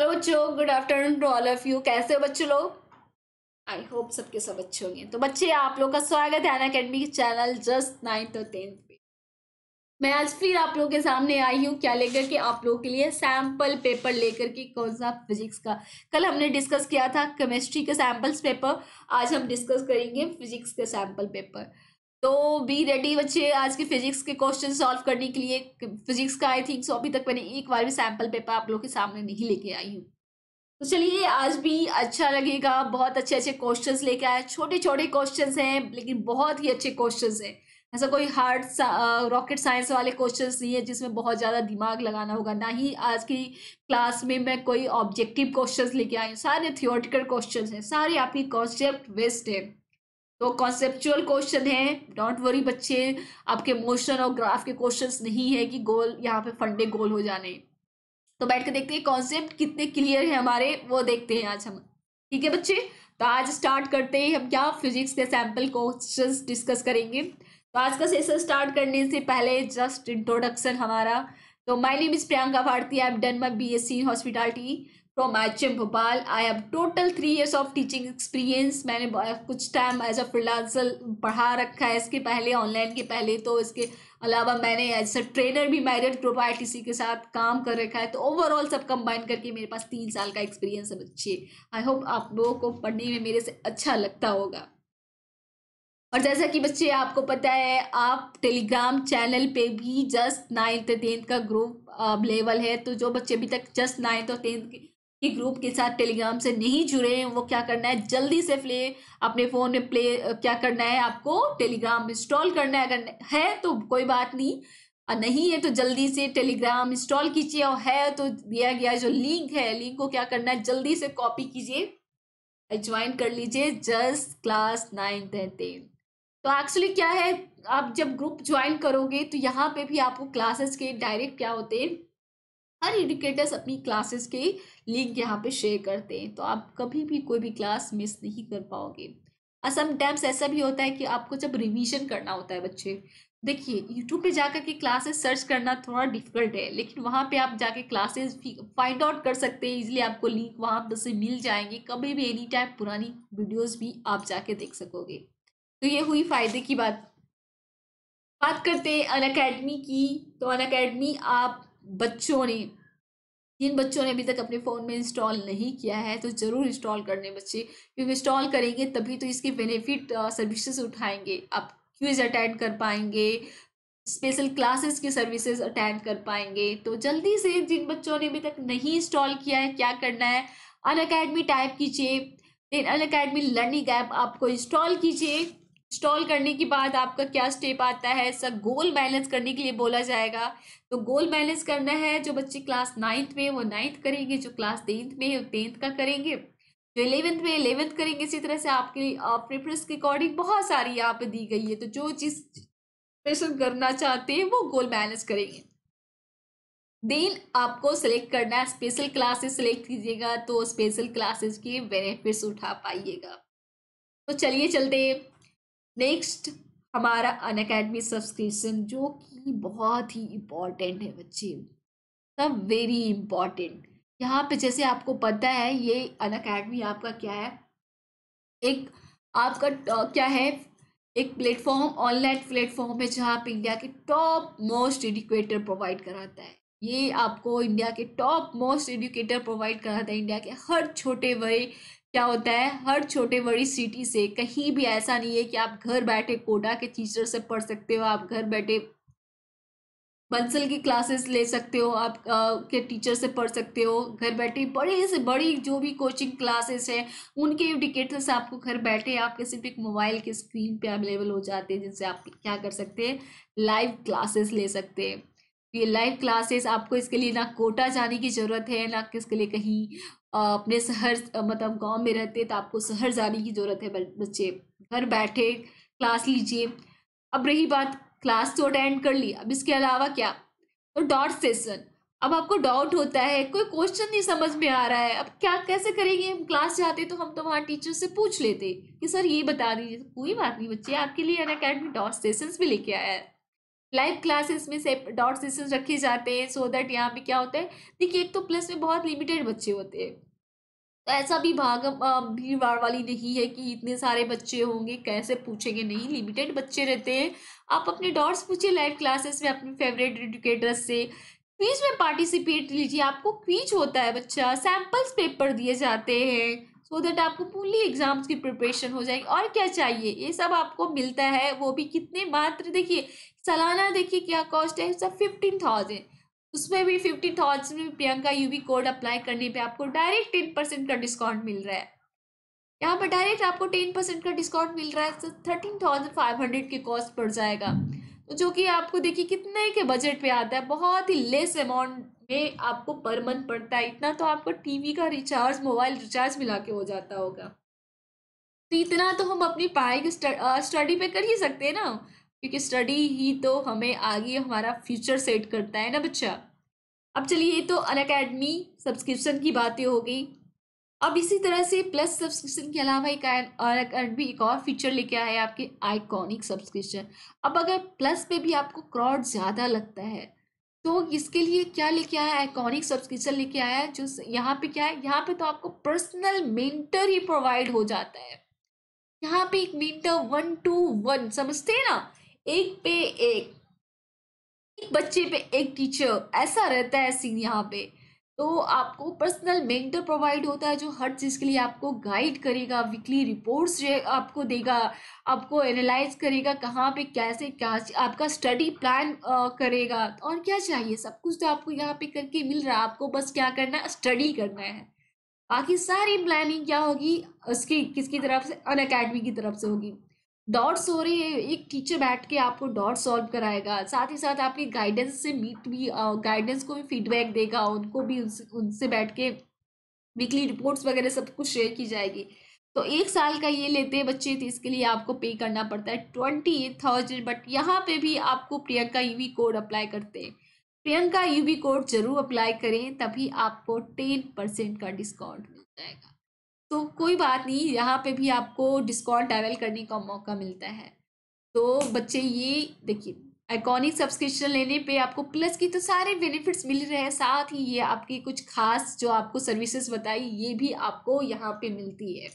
Hello बच्चों good afternoon to all of you कैसे हो बच्चों लोग आई होप सबके सब अच्छे होंगे तो बच्चे आप लोग का स्वागत है अकेडमी के चैनल जस्ट नाइन्थ और टेंथ पे मैं आज फिर आप लोगों के सामने आई हूँ क्या लेकर के आप लोगों के लिए सैम्पल पेपर लेकर के कौन सा फिजिक्स का कल हमने डिस्कस किया था केमिस्ट्री के सैम्पल्स पेपर आज हम डिस्कस करेंगे फिजिक्स के सैम्पल पेपर तो बी रेडी बच्चे आज के फिजिक्स के क्वेश्चन सॉल्व करने के लिए फिजिक्स का आई थिंक सो अभी तक मैंने एक बार भी सैम्पल पेपर आप लोग के सामने नहीं लेके आई हूँ तो चलिए आज भी अच्छा लगेगा बहुत अच्छे अच्छे क्वेश्चंस लेके आए छोटे छोटे क्वेश्चंस हैं लेकिन बहुत ही अच्छे क्वेश्चंस हैं ऐसा कोई हार्ड रॉकेट साइंस वाले क्वेश्चंस नहीं है जिसमें बहुत ज़्यादा दिमाग लगाना होगा ना ही आज की क्लास में मैं कोई ऑब्जेक्टिव क्वेश्चंस लेके आई हूँ सारे थियोरटिकल क्वेश्चन हैं सारे आपकी कॉन्सेप्ट वेस्ट है तो कॉन्सेप्चुअल क्वेश्चन है डोंट वरी बच्चे आपके मोशन और ग्राफ के क्वेश्चंस नहीं है कि गोल यहाँ पे फंडे गोल हो जाने तो बैठ कर देखते हैं कॉन्सेप्ट कितने क्लियर है हमारे वो देखते हैं आज हम ठीक है बच्चे तो आज स्टार्ट करते हैं हम क्या फिजिक्स के सैम्पल क्वेश्चन डिस्कस करेंगे तो आज का सेशन स्टार्ट करने से पहले जस्ट इंट्रोडक्शन हमारा तो my name is Priyanka Bharti I am done B S C hospitality from I चिम Bhopal I have total three years of teaching experience मैंने कुछ टाइम एज अ फ्रीलांसर पढ़ा रखा है इसके पहले ऑनलाइन के पहले तो इसके अलावा मैंने एज अ ट्रेनर भी Marriott group I T C के साथ काम कर रखा है तो ओवरऑल सब कंबाइन करके मेरे पास तीन साल का एक्सपीरियंस है बच्चे आई होप आप लोगों को पढ़ने में मेरे से अच्छा लगता होगा और जैसा कि बच्चे आपको पता है आप टेलीग्राम चैनल पे भी जस्ट नाइन्थ टेंथ का ग्रुप अवेलेबल uh, है तो जो बच्चे अभी तक जस्ट नाइन्थ और टेंथ कि ग्रुप के साथ टेलीग्राम से नहीं जुड़े हैं वो क्या करना है जल्दी से प्ले अपने फ़ोन में प्ले क्या करना है आपको टेलीग्राम इंस्टॉल करना है अगर है तो कोई बात नहीं और नहीं है तो जल्दी से टेलीग्राम इंस्टॉल कीजिए और है तो दिया गया जो लिंक है लिंक को क्या करना है जल्दी से कॉपी कीजिए ज्वाइन कर लीजिए जस्ट क्लास नाइन टेन तो एक्चुअली क्या है आप जब ग्रुप ज्वाइन करोगे तो यहाँ पे भी आपको क्लासेस के डायरेक्ट क्या होते हैं हर एडुकेटर्स अपनी क्लासेस के लिंक यहाँ पे शेयर करते हैं तो आप कभी भी कोई भी क्लास मिस नहीं कर पाओगे समटाइम्स ऐसा भी होता है कि आपको जब रिवीजन करना होता है बच्चे देखिए यूट्यूब पे जाकर के क्लासेस सर्च करना थोड़ा डिफिकल्ट है लेकिन वहाँ पे आप जाके क्लासेस फाइंड आउट कर सकते हैं इजिली आपको लिंक वहाँ पर से मिल जाएंगे कभी भी एनी टाइम पुरानी वीडियोस भी आप जाके देख सकोगे तो ये हुई फायदे की बात बात करते हैं अन अकेडमी की तो अन अकेडमी आप बच्चों ने जिन बच्चों ने अभी तक अपने फ़ोन में इंस्टॉल नहीं किया है तो ज़रूर इंस्टॉल करने बच्चे क्योंकि इंस्टॉल करेंगे तभी तो इसके बेनिफिट सर्विसेज उठाएंगे आप क्यूज अटेंड कर पाएंगे स्पेशल क्लासेस की सर्विसेज अटेंड कर पाएंगे तो जल्दी से जिन बच्चों ने अभी तक नहीं इंस्टॉल किया है क्या करना है अन अकेडमी टाइप कीजिए अन अकेडमी लर्निंग ऐप आपको इंस्टॉल कीजिए स्टॉल करने के बाद आपका क्या स्टेप आता है सब गोल बैलेंस करने के लिए बोला जाएगा तो गोल बैलेंस करना है जो बच्चे क्लास नाइन्थ में वो नाइन्थ करेंगे जो क्लास टेंथ में है वो टेंथ का करेंगे जो इलेवेंथ में इलेवेंथ करेंगे इसी तरह से आपके प्रेफरेंस के अकॉर्डिंग बहुत सारी यहाँ पर दी गई है तो जो चीज़ प्रेफरेंस करना चाहते हैं वो गोल बैलेंस करेंगे देन आपको सेलेक्ट करना है स्पेशल क्लासेस सेलेक्ट कीजिएगा तो स्पेशल क्लासेस के बेनिफिट्स उठा पाइएगा तो चलिए चलते नेक्स्ट हमारा अन अकेडमी सब्सक्रिप्शन जो कि बहुत ही इम्पॉर्टेंट है बच्चे सब वेरी इम्पॉर्टेंट यहाँ पे जैसे आपको पता है ये अन अकेडमी आपका क्या है एक आपका क्या है एक प्लेटफॉर्म ऑनलाइन प्लेटफॉर्म है जहाँ पे इंडिया के टॉप मोस्ट एडुकेटर प्रोवाइड कराता है ये आपको इंडिया के टॉप मोस्ट एडुकेटर प्रोवाइड कराता है इंडिया के हर छोटे बड़े क्या होता है हर छोटे बड़ी सिटी से कहीं भी ऐसा नहीं है कि आप घर बैठे कोडा के टीचर से पढ़ सकते हो आप घर बैठे बंसल की क्लासेस ले सकते हो आप आ, के टीचर से पढ़ सकते हो घर बैठे बड़ी से बड़ी जो भी कोचिंग क्लासेस है उनके से आपको घर बैठे आपके सिर्फ एक मोबाइल के स्क्रीन पे अवेलेबल हो जाते हैं जिनसे आप क्या कर सकते हैं लाइव क्लासेस ले सकते हैं ये लाइव क्लासेस आपको इसके लिए ना कोटा जाने की ज़रूरत है ना किसके लिए कहीं अपने शहर मतलब गांव में रहते तो आपको शहर जाने की ज़रूरत है बच्चे घर बैठे क्लास लीजिए अब रही बात क्लास तो अटेंड कर ली अब इसके अलावा क्या तो डॉट सेशन अब आपको डाउट होता है कोई क्वेश्चन नहीं समझ में आ रहा है अब क्या कैसे करेंगे हम क्लास जाते तो हम तो वहाँ टीचर से पूछ लेते कि सर ये बता दीजिए तो कोई बात नहीं बच्चे आपके लिए अन अकेडमी डॉट सेशंस भी लेके आया है लाइव क्लासेस में से डॉट सिस्टम रखे जाते हैं सो दैट यहाँ पे क्या होता है देखिए एक तो प्लस में बहुत लिमिटेड बच्चे होते हैं तो ऐसा भी भाग भीड़ भाड़ वाली नहीं है कि इतने सारे बच्चे होंगे कैसे पूछेंगे नहीं लिमिटेड बच्चे रहते हैं आप अपने डॉट्स पूछिए लाइव क्लासेस में अपने फेवरेट एडुकेटर्स से क्वीज में पार्टिसिपेट लीजिए आपको क्वीज होता है बच्चा सैम्पल्स पेपर दिए जाते हैं सो so दैट आपको पूरी एग्ज़ाम्स की प्रिपरेशन हो जाएगी और क्या चाहिए ये सब आपको मिलता है वो भी कितने मात्र देखिए सालाना देखिए क्या कॉस्ट है सब फिफ्टीन थाउजेंड उसमें भी फिफ्टीन थाउजेंड में प्रियंका वी कोड अप्लाई करने पे आपको डायरेक्ट टेन परसेंट का डिस्काउंट मिल रहा है यहाँ पर डायरेक्ट आपको टेन परसेंट का डिस्काउंट मिल रहा है तो थर्टीन थाउजेंड फाइव हंड्रेड के कॉस्ट पड़ जाएगा तो जो कि आपको देखिए कितने के बजट पे आता है बहुत ही लेस अमाउंट में आपको पर मंथ पड़ता है इतना तो आपको टीवी का रिचार्ज मोबाइल रिचार्ज मिला के हो जाता होगा तो इतना तो हम अपनी पढ़ाई की स्टडी पे कर ही सकते हैं ना क्योंकि स्टडी ही तो हमें आगे हमारा फ्यूचर सेट करता है ना बच्चा अब चलिए ये तो अन अकेडमी सब्सक्रिप्शन की बातें हो गई अब इसी तरह से प्लस सब्सक्रिप्शन के अलावा एक अन अकेडमी एक और फीचर लेके आया है आपके आइकॉनिक सब्सक्रिप्शन अब अगर प्लस पे भी आपको क्रॉड ज़्यादा लगता है तो इसके लिए क्या लेके आया आइकॉनिक सब्सक्रिप्शन लेके आया है जो यहाँ पे क्या है यहाँ पे तो आपको पर्सनल मेंटर ही प्रोवाइड हो जाता है यहाँ पे एक मेंटर वन टू वन समझते हैं ना एक पे एक, एक बच्चे पे एक टीचर ऐसा रहता है सीन यहाँ पे तो आपको पर्सनल मेंटर प्रोवाइड होता है जो हर चीज़ के लिए आपको गाइड करेगा वीकली रिपोर्ट्स आपको देगा आपको एनालाइज करेगा कहाँ पे कैसे क्या आपका स्टडी प्लान करेगा और क्या चाहिए सब कुछ तो आपको यहाँ पे करके मिल रहा है आपको बस क्या करना है स्टडी करना है बाकी सारी प्लानिंग क्या होगी उसकी किसकी तरफ से अन अकेडमी की तरफ से होगी डॉट्स हो रहे हैं एक टीचर बैठ के आपको डॉट सॉल्व कराएगा साथ ही साथ आपकी गाइडेंस से मीट भी गाइडेंस को भी फीडबैक देगा उनको भी उनसे उनसे बैठ के वीकली रिपोर्ट्स वगैरह सब कुछ शेयर की जाएगी तो एक साल का ये लेते हैं बच्चे तो इसके लिए आपको पे करना पड़ता है ट्वेंटी एट थाउजेंड बट यहाँ पे भी आपको प्रियंका यूवी कोड अप्लाई करते हैं प्रियंका यूवी कोड जरूर अप्लाई करें तभी आपको टेन परसेंट का डिस्काउंट मिल जाएगा तो कोई बात नहीं यहाँ पे भी आपको डिस्काउंट अवेल करने का मौका मिलता है तो बच्चे ये देखिए आइकॉनिक सब्सक्रिप्शन लेने पे आपको प्लस की तो सारे बेनिफिट्स मिल रहे हैं साथ ही ये आपकी कुछ खास जो आपको सर्विसेज बताई ये भी आपको यहाँ पे मिलती है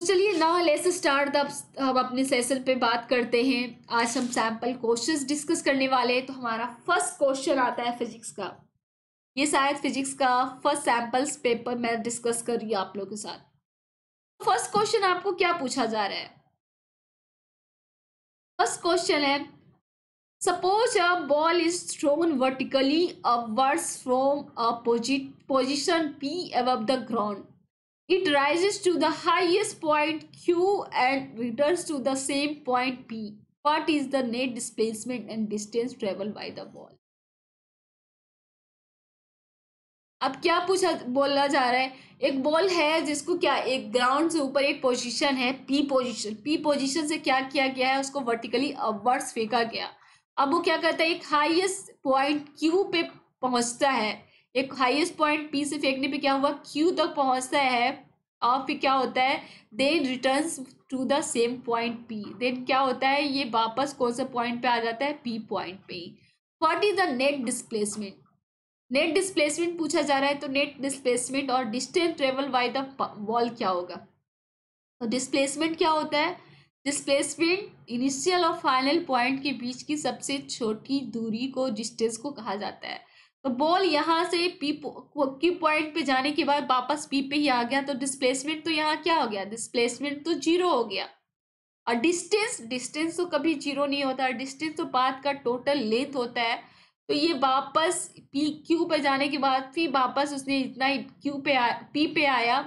तो चलिए नाउ लेस स्टार्ट अब हम अपने सेशन पे बात करते हैं आज हम सैम्पल क्वेश्चंस डिस्कस करने वाले हैं तो हमारा फर्स्ट क्वेश्चन आता है फिजिक्स का ये शायद फिजिक्स का फर्स्ट सैम्पल्स पेपर मैं डिस्कस कर रही हूँ आप लोगों के साथ फर्स्ट क्वेश्चन आपको क्या पूछा जा रहा है फर्स्ट क्वेश्चन है suppose a ball is thrown vertically upwards from a position P above the ground it rise to the highest point Q and return to the same point P what is the net displacement and distance travel by the ball अब क्या पूछा बोला जा रहा है एक ball है जिसको क्या एक ग्राउंड से ऊपर एक पोजीशन है पी पोजीशन पी पोजीशन से क्या किया गया है उसको वर्टिकली अपवर्ड्स फेंका गया अब वो क्या करता है एक हाईएस्ट पॉइंट क्यू पे पहुंचता है एक हाईएस्ट पॉइंट पी से फेंकने पे क्या हुआ क्यू तक पहुंचता है और फिर क्या होता है then return to the same point P then क्या होता है ये वापस कौन से पॉइंट पे आ जाता है पी पॉइंट पे what is the net displacement net displacement पूछा जा रहा है तो नेट डिस्प्लेसमेंट और distance travel by the ball क्या होगा तो डिस्प्लेसमेंट क्या होता है डिस्प्लेसमेंट इनिशियल और फाइनल पॉइंट के बीच की सबसे छोटी दूरी को डिस्टेंस को कहा जाता है तो बॉल यहाँ से पी की पॉइंट पे जाने के बाद वापस पी पे ही आ गया तो डिस्प्लेसमेंट तो यहाँ क्या हो गया डिस्प्लेसमेंट तो जीरो हो गया और डिस्टेंस डिस्टेंस तो कभी जीरो नहीं होता डिस्टेंस तो पाथ का टोटल लेंथ होता है तो ये वापस पी क्यू पे जाने के बाद फिर वापस उसने इतना ही क्यू पे आ पी पे आया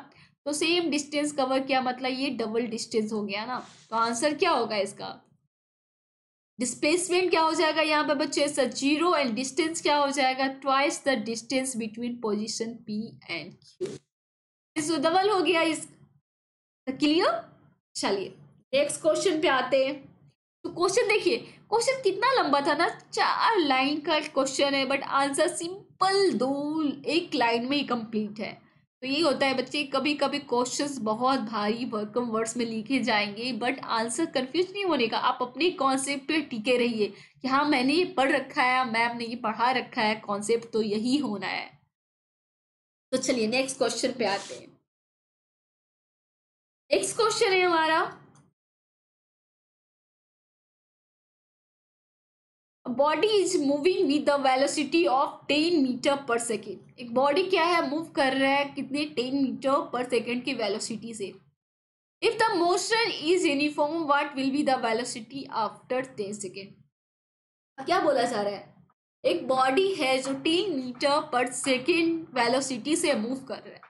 तो सेम डिस्टेंस कवर किया मतलब ये डबल डिस्टेंस हो गया ना तो आंसर क्या होगा इसका डिस्प्लेसमेंट क्या हो जाएगा यहाँ पे बच्चे सर जीरो एंड डिस्टेंस क्या हो जाएगा twice the distance between position P and Q double हो गया इस क्लियर चलिए नेक्स्ट क्वेश्चन पे आते हैं तो क्वेश्चन देखिए क्वेश्चन कितना लंबा था ना चार लाइन का क्वेश्चन है बट आंसर सिंपल दो एक लाइन में ही कंप्लीट है तो ये होता है बच्चे कभी कभी क्वेश्चंस बहुत भारी वर्कम वर्ड्स में लिखे जाएंगे बट आंसर कंफ्यूज नहीं होने का आप अपने कॉन्सेप्ट पे टिके रहिए कि हाँ मैंने ये पढ़ रखा है मैम ने ये पढ़ा रखा है कॉन्सेप्ट तो यही होना है तो चलिए नेक्स्ट क्वेश्चन पे आते हैं नेक्स्ट क्वेश्चन है हमारा body is moving with the velocity of ten metre per second एक बॉडी क्या है मूव कर रहा है कितने टेन मीटर पर सेकेंड की वेलोसिटी से if the motion is uniform what will be the velocity after ten second क्या बोला जा रहा है एक बॉडी है जो ten metre per second velocity से मूव कर रहा है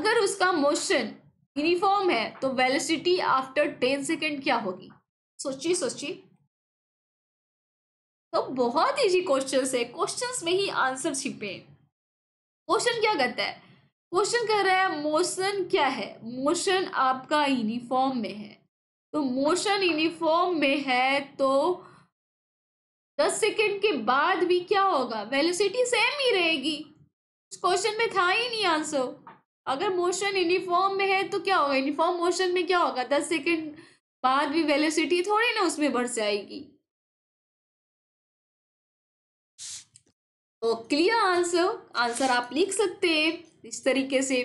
अगर उसका मोशन यूनिफॉर्म है तो वेलोसिटी आफ्टर टेन सेकेंड क्या होगी सोचिए सोचिए तो बहुत इजी क्वेश्चन है क्वेश्चन में ही आंसर छिपे क्वेश्चन क्या कहता है क्वेश्चन कह रहा है मोशन क्या है मोशन आपका यूनिफॉर्म में है तो मोशन यूनिफॉर्म में है तो दस सेकेंड के बाद भी क्या होगा वेलोसिटी सेम ही रहेगी इस क्वेश्चन में था ही नहीं आंसर अगर मोशन यूनिफॉर्म में है तो क्या होगा यूनिफॉर्म मोशन में क्या होगा दस सेकेंड बाद भी वेलोसिटी थोड़ी ना उसमें बढ़ जाएगी तो क्लियर आंसर आंसर आप लिख सकते हैं इस तरीके से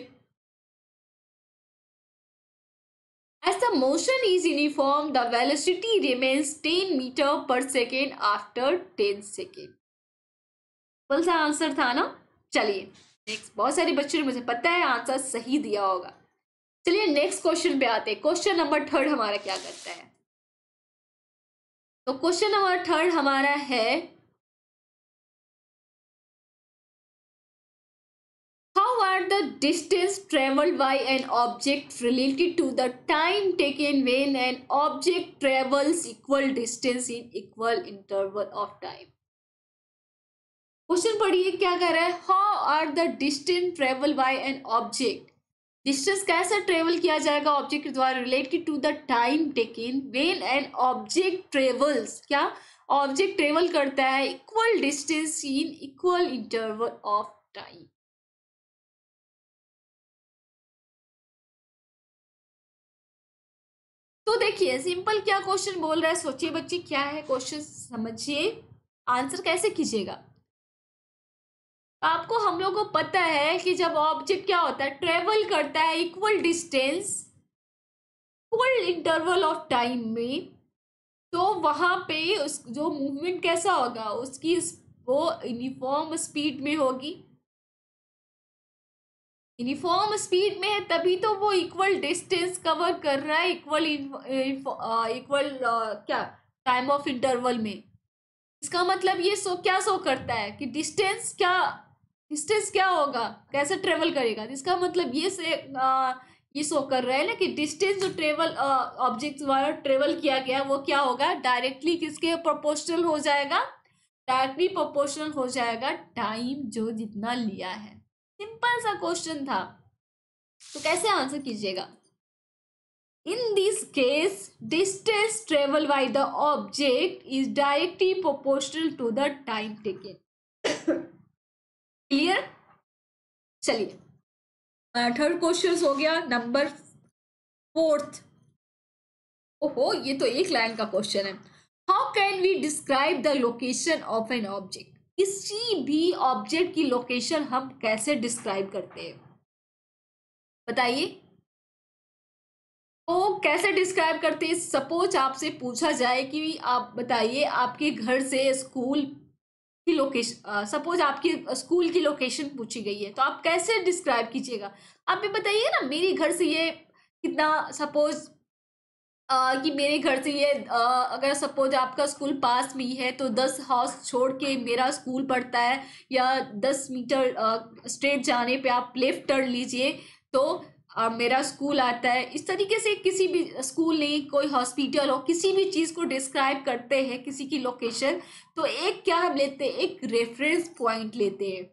As the motion is uniform, the velocity remains 10 meter per second after 10 second. Simple सा आंसर था ना चलिए नेक्स्ट बहुत सारे बच्चों ने मुझे पता है आंसर सही दिया होगा चलिए नेक्स्ट क्वेश्चन पे आते हैं क्वेश्चन नंबर थर्ड हमारा क्या करता है तो क्वेश्चन नंबर थर्ड हमारा है the the distance traveled by an object related to the time taken when an object travels equal distance in equal interval of time. Question पढ़िए क्या कह रहा है how are the distance travel by an object distance कैसा travel किया जाएगा object के द्वारा related to the time taken when an object travels क्या ऑब्जेक्ट ट्रेवल करता है equal distance in equal interval of time तो देखिए सिंपल क्या क्वेश्चन बोल रहा है सोचिए बच्चे क्या है क्वेश्चन समझिए आंसर कैसे कीजिएगा आपको हम लोग को पता है कि जब ऑब्जेक्ट क्या होता है ट्रेवल करता है equal distance equal interval of time में तो वहाँ पे उस जो मूवमेंट कैसा होगा उसकी वो यूनिफॉर्म स्पीड में होगी यूनिफॉर्म स्पीड में है तभी तो वो इक्वल डिस्टेंस कवर कर रहा है इक्वल इक्वल uh, uh, क्या टाइम ऑफ इंटरवल में इसका मतलब ये सो क्या सो करता है कि डिस्टेंस क्या डिस्टेंस क्या होगा कैसे ट्रेवल करेगा इसका मतलब ये से आ, uh, ये शो कर रहा है ना कि डिस्टेंस जो ट्रेवल ऑब्जेक्ट द्वारा ट्रेवल किया गया वो क्या होगा डायरेक्टली किसके प्रोपोर्शनल हो जाएगा डायरेक्टली प्रोपोर्शनल हो जाएगा टाइम जो जितना लिया है सिंपल सा क्वेश्चन था तो कैसे आंसर कीजिएगा in this case distance travel by the object is directly proportional to the time taken clear चलिए थर्ड क्वेश्चन हो गया नंबर फोर्थ ओहो ये तो एक लाइन का क्वेश्चन है how can we describe the location of an object किसी भी ऑब्जेक्ट की लोकेशन हम कैसे डिस्क्राइब करते हैं बताइए तो कैसे डिस्क्राइब करते हैं सपोज आपसे पूछा जाए कि आप बताइए आपके घर से स्कूल की लोकेशन सपोज आपकी स्कूल की लोकेशन पूछी गई है तो आप कैसे डिस्क्राइब कीजिएगा आप भी बताइए ना मेरे घर से ये कितना सपोज आ, कि मेरे घर से ये आ, अगर सपोज आपका स्कूल पास भी है तो दस हाउस छोड़ के मेरा स्कूल पड़ता है या दस मीटर स्ट्रेट जाने पे आप लेफ्ट टर्न लीजिए तो आ, मेरा स्कूल आता है इस तरीके से किसी भी स्कूल नहीं कोई हॉस्पिटल हो किसी भी चीज़ को डिस्क्राइब करते हैं किसी की लोकेशन तो एक क्या हम लेते हैं एक रेफरेंस पॉइंट लेते हैं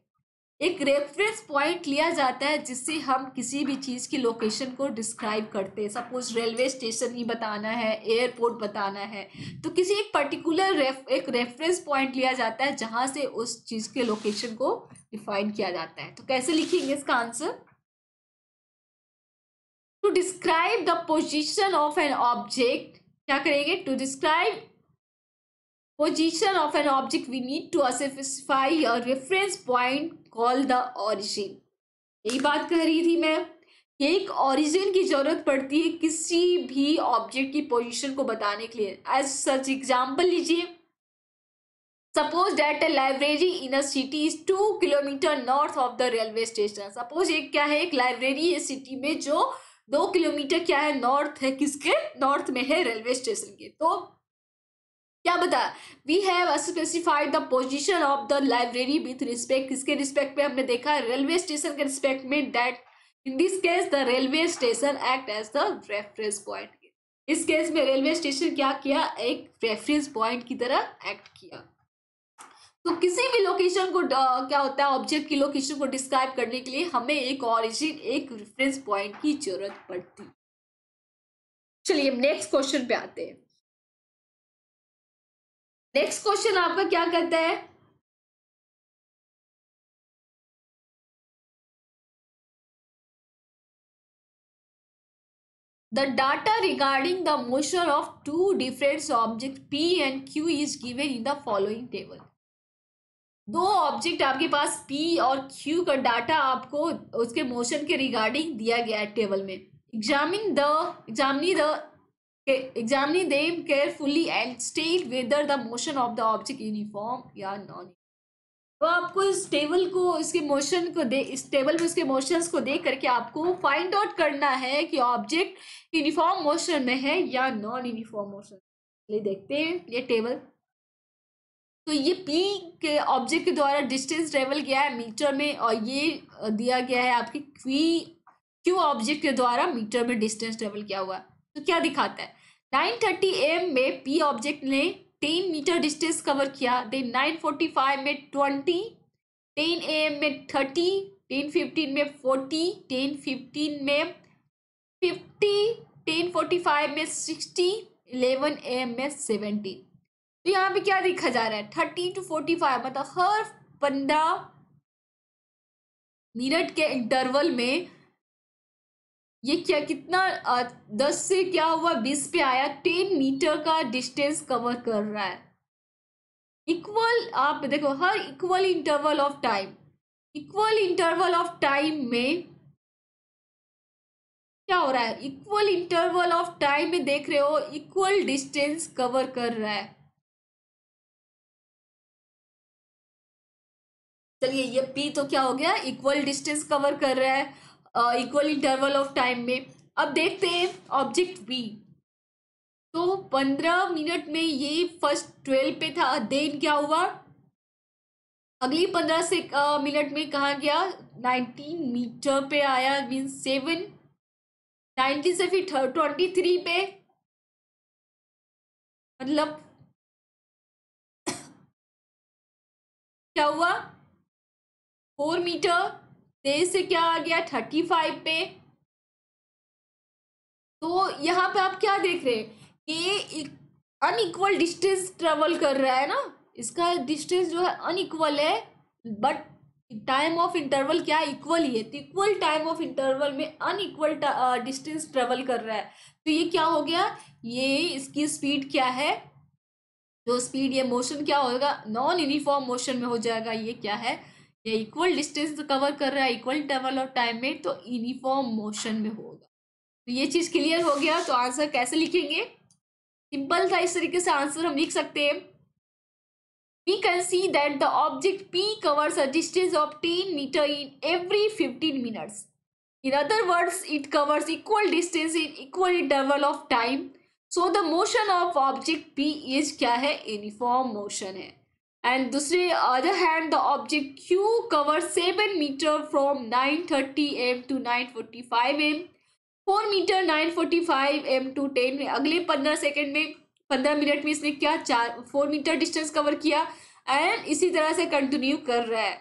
एक रेफरेंस पॉइंट लिया जाता है जिससे हम किसी भी चीज़ की लोकेशन को डिस्क्राइब करते हैं सपोज रेलवे स्टेशन ही बताना है एयरपोर्ट बताना है तो किसी एक पर्टिकुलर रेफ एक रेफरेंस पॉइंट लिया जाता है जहाँ से उस चीज़ के लोकेशन को डिफाइन किया जाता है तो कैसे लिखेंगे इसका answer to describe the position of an object क्या करेंगे to describe position of an object we need to specify a reference point called the origin यही बात कह रही थी मैं ये एक ऑरिजिन की जरूरत पड़ती है किसी भी ऑब्जेक्ट की पोजिशन को बताने के लिए एज सच एग्जाम्पल लीजिए suppose that a library in a city is two kilometre north of the railway station suppose एक क्या है एक लाइब्रेरी है सिटी में जो दो किलोमीटर क्या है नॉर्थ है किसके नॉर्थ में है रेलवे स्टेशन के तो क्या बता we have specified the position of the library with respect किसके रिस्पेक्ट में हमने देखा रेलवे स्टेशन के रिस्पेक्ट में that in this case the railway station act as the reference point इस केस में रेलवे स्टेशन क्या किया एक रेफरेंस पॉइंट की तरह एक्ट किया तो किसी भी लोकेशन को क्या होता है ऑब्जेक्ट की लोकेशन को डिस्क्राइब करने के लिए हमें एक ऑरिजिन एक रेफरेंस पॉइंट की जरूरत पड़ती चलिए नेक्स्ट क्वेश्चन पे आते हैं नेक्स्ट क्वेश्चन आपका क्या कहता है the data regarding the motion of two different object P and Q is given in the following table दो ऑब्जेक्ट आपके पास पी और क्यू का डाटा आपको उसके मोशन के रिगार्डिंग दिया गया है टेबल में examine the examine the examining them carefully and state whether the motion of the object uniform या non तो आपको इस टेबल को इसके मोशन को दे इस टेबल में उसके मोशंस को देख करके आपको फाइंड आउट करना है कि ऑब्जेक्ट यूनिफॉर्म मोशन में है या नॉन यूनिफॉर्म मोशन ले देखते हैं ये टेबल तो ये पी के ऑब्जेक्ट के द्वारा डिस्टेंस ट्रेवल किया है मीटर में और ये दिया गया है आपके क्वी क्यू ऑब्जेक्ट के द्वारा मीटर में डिस्टेंस ट्रेवल किया हुआ है तो क्या दिखाता है 9:30 एम में पी ऑब्जेक्ट ने 10 मीटर डिस्टेंस कवर किया देन 9:45 में 20 10 एम में 30 10:15 में 40 10:15 में 50 10:45 में 60 11 एम में 70 तो यहाँ पे क्या देखा जा रहा है थर्टी टू फोर्टी फाइव मतलब हर पंद्रह मिनट के इंटरवल में ये क्या कितना दस से क्या हुआ बीस पे आया टेन मीटर का डिस्टेंस कवर कर रहा है इक्वल आप देखो हर equal interval of time equal interval of time में क्या हो रहा है इक्वल इंटरवल ऑफ टाइम में देख रहे हो इक्वल डिस्टेंस कवर कर रहा है चलिए ये पी तो क्या हो गया इक्वल डिस्टेंस कवर कर रहा है इक्वल इंटरवल ऑफ टाइम में अब देखते हैं ऑब्जेक्ट बी तो पंद्रह मिनट में ये फर्स्ट ट्वेल्व पे था देन क्या हुआ अगली पंद्रह से मिनट में कहा गया नाइनटीन मीटर पे आया मीन सेवन नाइनटीन से फिर ट्वेंटी थ्री पे मतलब क्या हुआ फोर मीटर तेईस से क्या आ गया थर्टी फाइव पे तो यहाँ पे आप क्या देख रहे हैं कि अनइक्वल डिस्टेंस ट्रेवल कर रहा है ना इसका डिस्टेंस जो है अनइक्वल है बट टाइम ऑफ इंटरवल क्या इक्वल ही है तो इक्वल टाइम ऑफ इंटरवल में अनइक्वल डिस्टेंस ट्रेवल कर रहा है तो ये क्या हो गया ये इसकी स्पीड क्या है जो स्पीड ये मोशन क्या होगा नॉन यूनिफॉर्म मोशन में हो जाएगा ये क्या है या इक्वल डिस्टेंस कवर कर रहा है इक्वल टेबल ऑफ टाइम में तो यूनिफॉर्म मोशन में होगा तो ये चीज क्लियर हो गया तो आंसर कैसे लिखेंगे सिंपल था इस तरीके से आंसर हम लिख सकते हैं we can see that the object P covers a distance of ten metre in every fifteen minutes in other words it covers equal distance in equal interval of time so the motion of object P is क्या है uniform motion है and दूसरे other hand the object Q cover seven metre from nine thirty AM to nine forty five AM four metre nine forty five M to ten में अगले पंद्रह second में पंद्रह minute में इसने क्या चार फोर मीटर डिस्टेंस कवर किया एंड इसी तरह से कंटिन्यू कर रहा है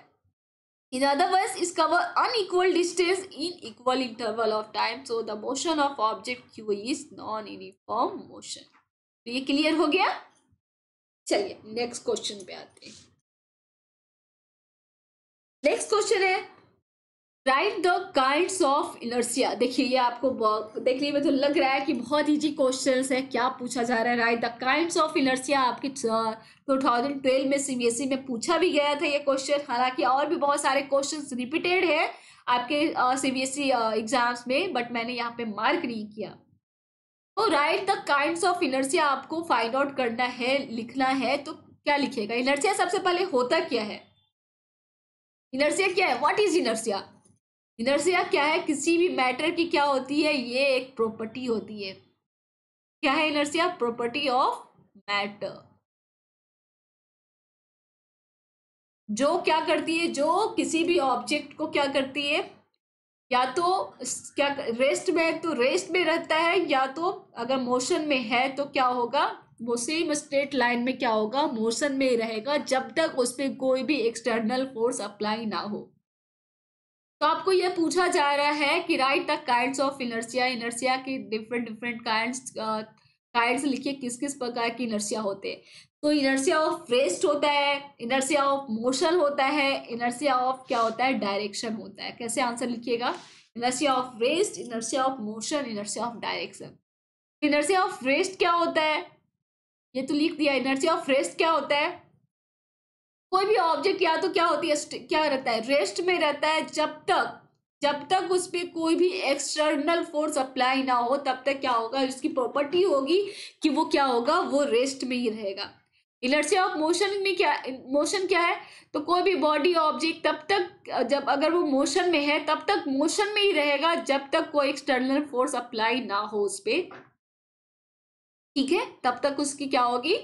इन अदरवाइज इस cover unequal distance in equal interval of time so the motion of object Q is non uniform motion तो ये क्लियर हो गया चलिए नेक्स्ट क्वेश्चन पे आते हैं नेक्स्ट क्वेश्चन है write the kind of inertia देखिए ये आपको देखने में तो लग रहा है कि बहुत इजी क्वेश्चन है क्या पूछा जा रहा है write the kind of inertia आपके टू थाउजेंड ट्वेल्व में सीबीएसई e में पूछा भी गया था ये क्वेश्चन हालांकि और भी बहुत सारे क्वेश्चन रिपीटेड है आपके सीबीएसई uh, एग्जाम्स uh, में बट मैंने यहाँ पे मार्क नहीं किया write the kind of inertia आपको फाइंड आउट करना है लिखना है तो क्या लिखेगा इनर्सिया सबसे पहले होता क्या है इनर्सिया क्या है वॉट इज इनर्सिया इनर्सिया क्या है किसी भी मैटर की क्या होती है ये एक प्रॉपर्टी होती है क्या है इनर्सिया प्रॉपर्टी ऑफ मैटर जो क्या करती है जो किसी भी ऑब्जेक्ट को क्या करती है या तो क्या रेस्ट में तो रेस्ट में रहता है या तो अगर मोशन में है तो क्या होगा वो सेम स्ट्रेट लाइन में क्या होगा मोशन में ही रहेगा जब तक उस पर कोई भी एक्सटर्नल फोर्स अप्लाई ना हो तो आपको यह पूछा जा रहा है कि write the kinds of inertia inertia के डिफरेंट डिफरेंट काइंड्स काइंड्स लिखिए किस किस प्रकार की इनर्सिया होते हैं तो इनर्सिया ऑफ रेस्ट होता है इनर्सिया ऑफ मोशन होता है इनर्सिया ऑफ क्या होता है डायरेक्शन होता है कैसे आंसर लिखिएगा inertia of rest inertia of motion inertia of direction inertia of rest क्या होता है ये तो लिख दिया इनर्सिया ऑफ रेस्ट क्या होता है कोई भी ऑब्जेक्ट या तो क्या होती है क्या रहता है रेस्ट में रहता है जब तक जब तक उस पर कोई भी एक्सटर्नल फोर्स अप्लाई ना हो तब तक क्या होगा उसकी प्रॉपर्टी होगी कि वो क्या होगा वो रेस्ट में ही रहेगा इलर्सिया ऑफ मोशन में क्या मोशन क्या है तो कोई भी बॉडी ऑब्जेक्ट तब तक जब अगर वो मोशन में है तब तक मोशन में ही रहेगा जब तक कोई एक्सटर्नल फोर्स अप्लाई ना हो उस पर ठीक है तब तक उसकी क्या होगी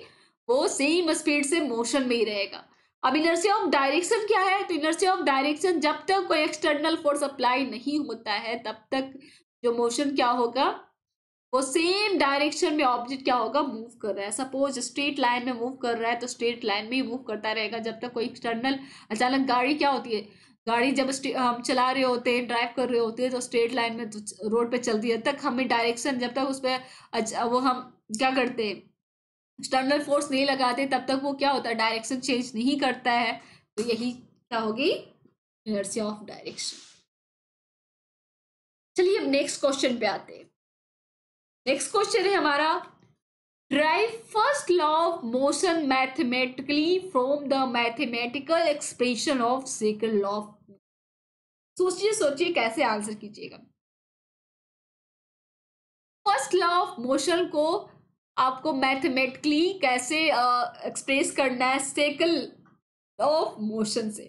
वो सेम स्पीड से मोशन में ही रहेगा अब इनर्सिया ऑफ डायरेक्शन क्या है तो इनर्सिया ऑफ डायरेक्शन जब तक कोई एक्सटर्नल फोर्स अप्लाई नहीं होता है तब तक जो मोशन क्या होगा वो सेम डायरेक्शन में ऑब्जेक्ट क्या होगा मूव कर रहा है सपोज स्ट्रेट लाइन में मूव कर रहा है तो स्ट्रेट लाइन में ही मूव करता रहेगा जब तक कोई एक्सटर्नल अचानक गाड़ी क्या होती है गाड़ी जब हम चला रहे होते हैं ड्राइव कर रहे होते हैं तो स्ट्रेट लाइन में रोड तो पे चलती है तक हमें डायरेक्शन जब तक उस पर वो हम क्या करते हैं एक्सटर्नल फोर्स नहीं लगाते तब तक वो क्या होता है डायरेक्शन चेंज नहीं करता है तो यही क्या होगी इनर्सिया ऑफ डायरेक्शन चलिए हम नेक्स्ट क्वेश्चन पे आते हैं नेक्स्ट क्वेश्चन है हमारा derive first law of motion mathematically from the mathematical expression of second law of सोचिए सोचिए कैसे आंसर कीजिएगा फर्स्ट लॉ ऑफ मोशन को आपको मैथमेटिकली कैसे एक्सप्रेस uh, करना है सेकल लॉ ऑफ मोशन से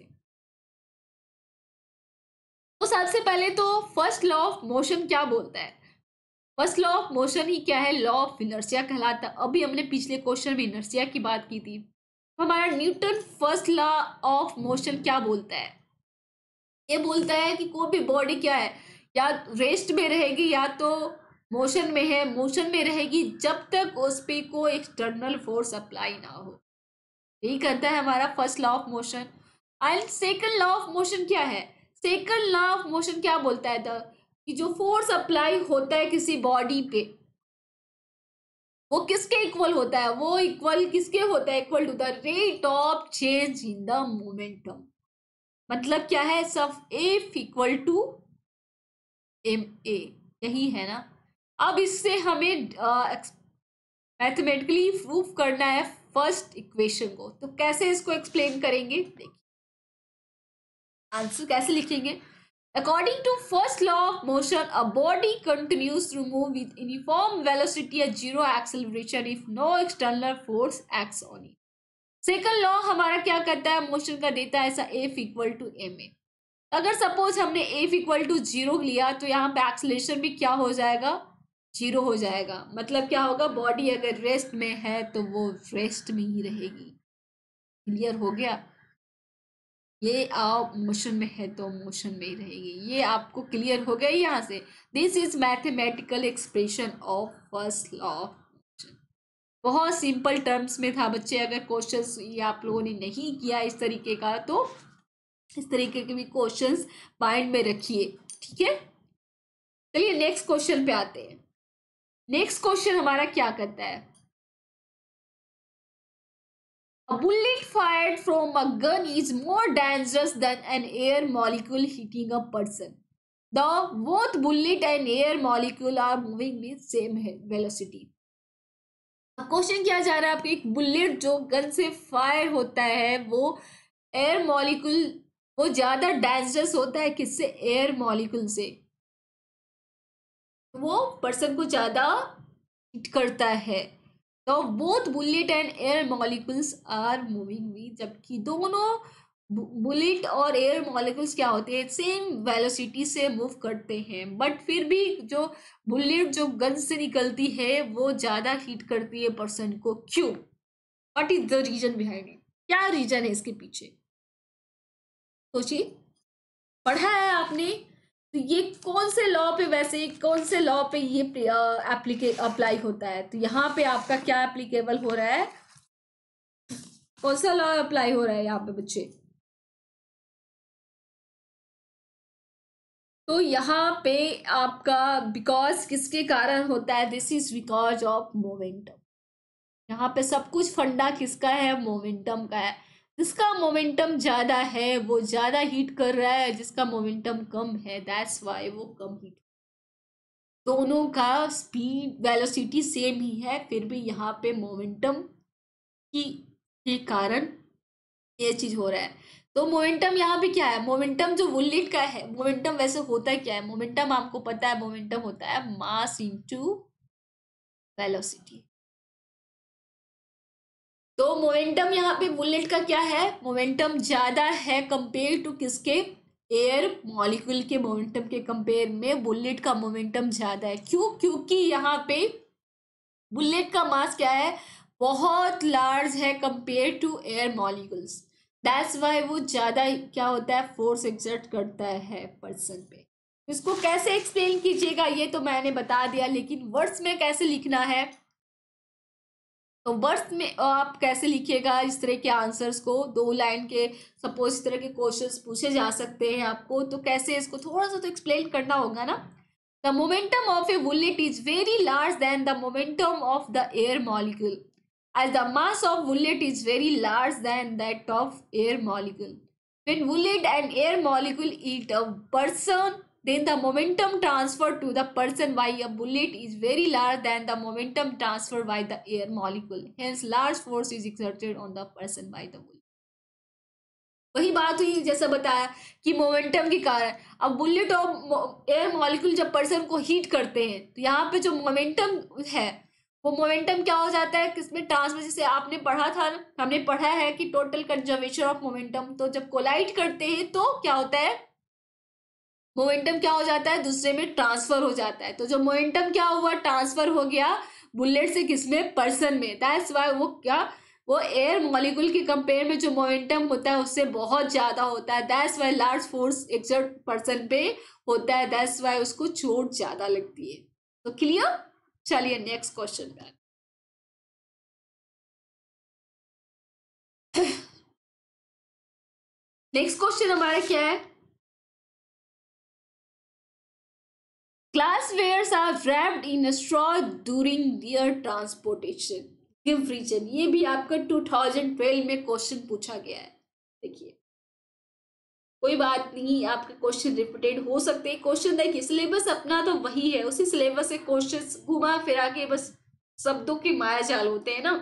तो सबसे पहले तो फर्स्ट लॉ ऑफ मोशन क्या बोलता है फर्स्ट लॉ ऑफ मोशन ही क्या है लॉ ऑफ इनर्सिया कहलाता अभी हमने पिछले क्वेश्चन में इनर्सिया की बात की थी हमारा Newton first law of motion क्या बोलता है ये बोलता है कि कोई भी बॉडी क्या है या रेस्ट में रहेगी या तो मोशन में है मोशन में रहेगी जब तक उस पर कोई एक्सटर्नल फोर्स अप्लाई ना हो यही कहता है हमारा first law of motion and second law of motion क्या है सेकंड लॉ ऑफ मोशन क्या बोलता है द कि जो फोर्स अप्लाई होता है किसी बॉडी पे वो किसके इक्वल होता है वो इक्वल किसके होता है equal to the rate of change in the momentum मतलब क्या है सब F equal to M A यही है ना अब इससे हमें मैथमेटिकली प्रूफ करना है फर्स्ट इक्वेशन को तो कैसे इसको एक्सप्लेन करेंगे देखिए आंसर कैसे लिखेंगे According to first law of motion, a body continues to move with uniform velocity at zero acceleration if no external force acts on it. Second law हमारा क्या करता है motion का देता है ऐसा f equal to M A अगर suppose हमने f equal to zero लिया तो यहाँ पे acceleration भी क्या हो जाएगा zero हो जाएगा मतलब क्या होगा body अगर rest में है तो वो rest में ही रहेगी Clear हो गया ये आप मोशन में है तो मोशन में ही रहेगी ये आपको क्लियर हो गया यहाँ से this is mathematical expression of first law of बहुत सिंपल टर्म्स में था बच्चे अगर क्वेश्चंस ये आप लोगों ने नहीं किया इस तरीके का तो इस तरीके के भी क्वेश्चंस माइंड में रखिए ठीक है चलिए नेक्स्ट क्वेश्चन पे आते हैं नेक्स्ट क्वेश्चन हमारा क्या करता है A bullet fired from a gun is more dangerous than an air molecule hitting a person. The both bullet and air molecule are moving with same velocity. Question किया जा रहा है आपके एक बुलेट जो गन से फायर होता है वो एयर मॉलिक्यूल वो ज़्यादा डेंजरस होता है किससे एयर मॉलिक्यूल से वो पर्सन को ज़्यादा हिट करता है तो both bullet and air molecules are moving v जबकि दोनों बुलेट और एयर मॉलिकुल्स क्या होते हैं सेम वेलोसिटी से मूव करते हैं बट फिर भी जो बुलेट जो गन से निकलती है वो ज़्यादा हीट करती है पर्सन को क्यों what is the reason behind it क्या रीजन है इसके पीछे सोचिए पढ़ा है आपने तो ये कौन से लॉ पे वैसे कौन से लॉ पे ये एप्लीके अप्लाई होता है तो यहाँ पे आपका क्या एप्लीकेबल हो रहा है कौन सा लॉ अप्लाई हो रहा है यहाँ पे बच्चे तो यहाँ पे आपका बिकॉज किसके कारण होता है this is because of momentum यहाँ पे सब कुछ फंडा किसका है मोमेंटम का है जिसका मोमेंटम ज़्यादा है वो ज़्यादा हीट कर रहा है जिसका मोमेंटम कम है दैट्स वाई वो कम हीट दोनों का स्पीड वेलोसिटी सेम ही है फिर भी यहाँ पे मोमेंटम की के कारण ये चीज़ हो रहा है तो मोमेंटम यहाँ पे क्या है मोमेंटम जो वुलेट का है मोमेंटम वैसे होता है क्या है मोमेंटम आपको पता है मोमेंटम होता है मास इनटू वेलोसिटी तो मोमेंटम यहाँ पे बुलेट का क्या है मोमेंटम ज़्यादा है कंपेयर टू किसके एयर मॉलिक्यूल के मोमेंटम के कंपेयर में बुलेट का मोमेंटम ज़्यादा है क्यों क्योंकि यहाँ पे बुलेट का मास क्या है बहुत लार्ज है compare to air molecules that's why वो ज़्यादा क्या होता है फोर्स एग्जर्ट करता है पर्सन पे इसको कैसे एक्सप्लेन कीजिएगा ये तो मैंने बता दिया लेकिन वर्ड्स में कैसे लिखना है तो वर्ष में आप कैसे लिखिएगा इस तरह के आंसर्स को दो लाइन के सपोज इस तरह के क्वेश्चंस पूछे जा सकते हैं आपको तो कैसे इसको थोड़ा सा तो एक्सप्लेन करना होगा ना the momentum of a bullet is very large then the momentum of the air molecule as the mass of bullet is very large then that of air molecule when bullet and air molecule eat a person then the momentum transferred to the person by a bullet is very large than the momentum transferred by the air molecule hence large force is exerted on the person by the bullet वही बात हुई जैसा बताया कि momentum के कारण अब bullet और एयर मॉलिक्यूल जब पर्सन को हीट करते हैं तो यहाँ पे जो मोमेंटम है वो मोमेंटम क्या हो जाता है किसमें ट्रांसफर जैसे आपने पढ़ा था हमने पढ़ा है कि टोटल कंजर्वेशन ऑफ मोमेंटम तो जब कोलाइड करते हैं तो क्या होता है मोमेंटम क्या हो जाता है दूसरे में ट्रांसफर हो जाता है तो जो मोमेंटम क्या हुआ ट्रांसफर हो गया बुलेट से किसमें पर्सन में दैट्स वाई वो क्या वो एयर मॉलिक्यूल के कंपेयर में जो मोमेंटम होता है उससे बहुत ज़्यादा होता है that's why large force exert person पे होता है दैट्स वाई उसको चोट ज़्यादा लगती है तो क्लियर चलिए नेक्स्ट क्वेश्चन पर नेक्स्ट क्वेश्चन हमारा क्या है glasswares are wrapped in straw during their transportation give reason ये भी आपका टू थाउजेंड ट्वेल्व में क्वेश्चन पूछा गया है देखिए कोई बात नहीं आपके क्वेश्चन रिपीटेड हो सकते हैं क्वेश्चन देखिए सिलेबस अपना तो वही है उसी सिलेबस से क्वेश्चन घुमा फिरा के बस शब्दों के माया जाल होते हैं ना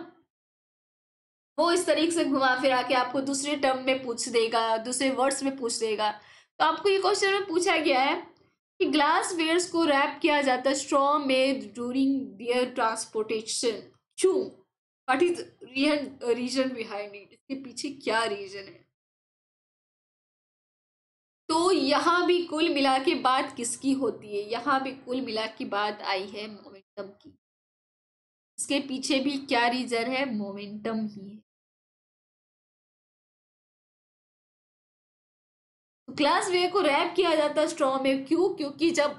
वो इस तरीके से घुमा फिरा के आपको दूसरे टर्म में पूछ देगा दूसरे वर्ड्स में पूछ देगा तो आपको ये क्वेश्चन में पूछा गया है ग्लास वेयर्स को रैप किया जाता है स्ट्रॉ में ड्यूरिंग दियर ट्रांसपोर्टेशन क्यों what is real reason behind it इसके पीछे क्या रीजन है तो यहाँ भी कुल मिला के बात किसकी होती है यहाँ भी कुल मिला के बात आई है मोमेंटम की इसके पीछे भी क्या रीजन है मोमेंटम ही है ग्लास वेयर को रैप किया जाता है स्ट्रॉ में क्यों क्योंकि जब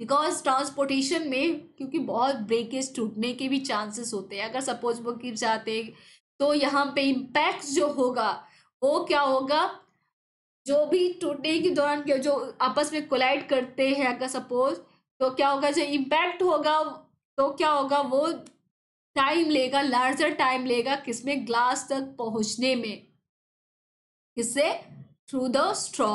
बिकॉज ट्रांसपोर्टेशन में क्योंकि बहुत ब्रेकेज टूटने के भी चांसेस होते हैं अगर सपोज वो गिर जाते तो यहाँ पे इम्पैक्ट जो होगा वो क्या होगा जो भी टूटने के दौरान जो आपस में कोलाइड करते हैं अगर सपोज तो क्या होगा जो इम्पैक्ट होगा तो क्या होगा वो टाइम लेगा लार्जर टाइम लेगा किसमें ग्लास तक पहुंचने में किससे थ्रू द स्ट्रॉ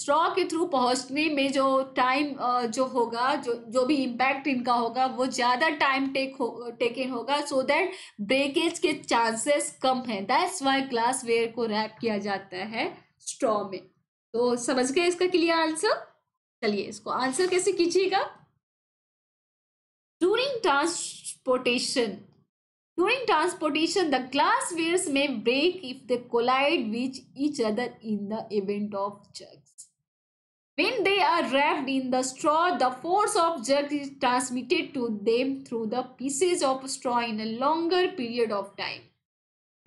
स्ट्रॉ के थ्रू पहुंचने में जो टाइम जो होगा जो जो भी इम्पैक्ट इनका होगा वो ज़्यादा टाइम टेक हो इन होगा सो दैट ब्रेकेज के चांसेस कम है दैट्स वाई ग्लास वेयर को रैप किया जाता है स्ट्रॉ में तो समझ गए इसका क्लियर आंसर चलिए इसको आंसर कैसे कीजिएगा during transportation During transportation, the glasswares may break if they collide with each other in the event of jerks. When they are wrapped in the straw, the force of jerk is transmitted to them through the pieces of straw in a longer period of time.